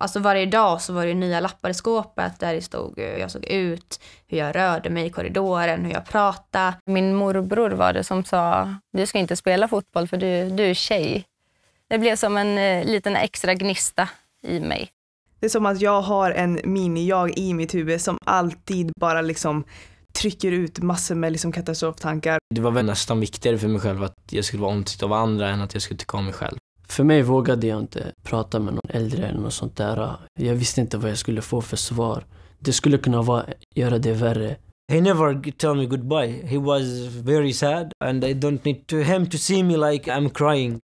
Alltså varje dag så var det nya lappar i skåpet där det stod hur jag såg ut, hur jag rörde mig i korridoren, hur jag pratade. Min morbror var det som sa, du ska inte spela fotboll för du, du är tjej. Det blev som en eh, liten extra gnista i mig. Det är som att jag har en mini-jag i mitt huvud som alltid bara liksom trycker ut massor med liksom katastroftankar. Det var väl nästan viktigare för mig själv att jag skulle vara omtyckt av andra än att jag skulle tycka om mig själv. För mig vågade jag inte prata med någon äldre eller något sånt där. Jag visste inte vad jag skulle få för svar. Det skulle kunna vara, göra det värre. He never told me goodbye. He was very sad and I don't need to him to see me like I'm crying.